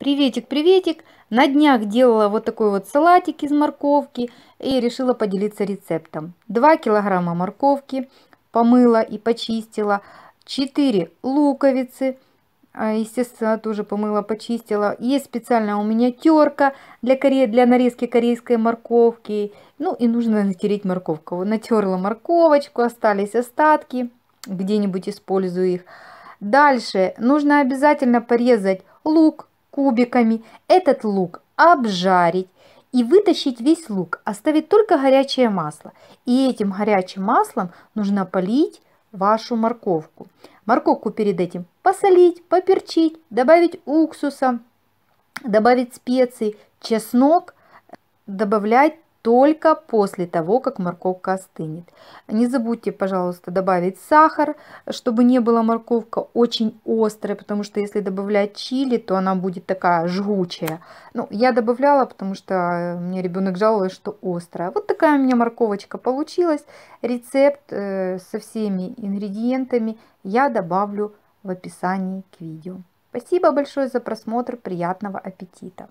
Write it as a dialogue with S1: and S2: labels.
S1: Приветик, приветик! На днях делала вот такой вот салатик из морковки и решила поделиться рецептом. 2 килограмма морковки помыла и почистила, 4 луковицы, а, естественно, тоже помыла, почистила. Есть специальная у меня терка для, коре... для нарезки корейской морковки. Ну и нужно натереть морковку. Натерла морковочку, остались остатки, где-нибудь использую их. Дальше нужно обязательно порезать лук, кубиками этот лук обжарить и вытащить весь лук, оставить только горячее масло. И этим горячим маслом нужно полить вашу морковку. Морковку перед этим посолить, поперчить, добавить уксуса, добавить специи, чеснок, добавлять только после того, как морковка остынет. Не забудьте, пожалуйста, добавить сахар, чтобы не была морковка очень острая, потому что если добавлять чили, то она будет такая жгучая. Ну, я добавляла, потому что э, мне ребенок жаловался, что острая. Вот такая у меня морковочка получилась. Рецепт э, со всеми ингредиентами я добавлю в описании к видео. Спасибо большое за просмотр, приятного аппетита!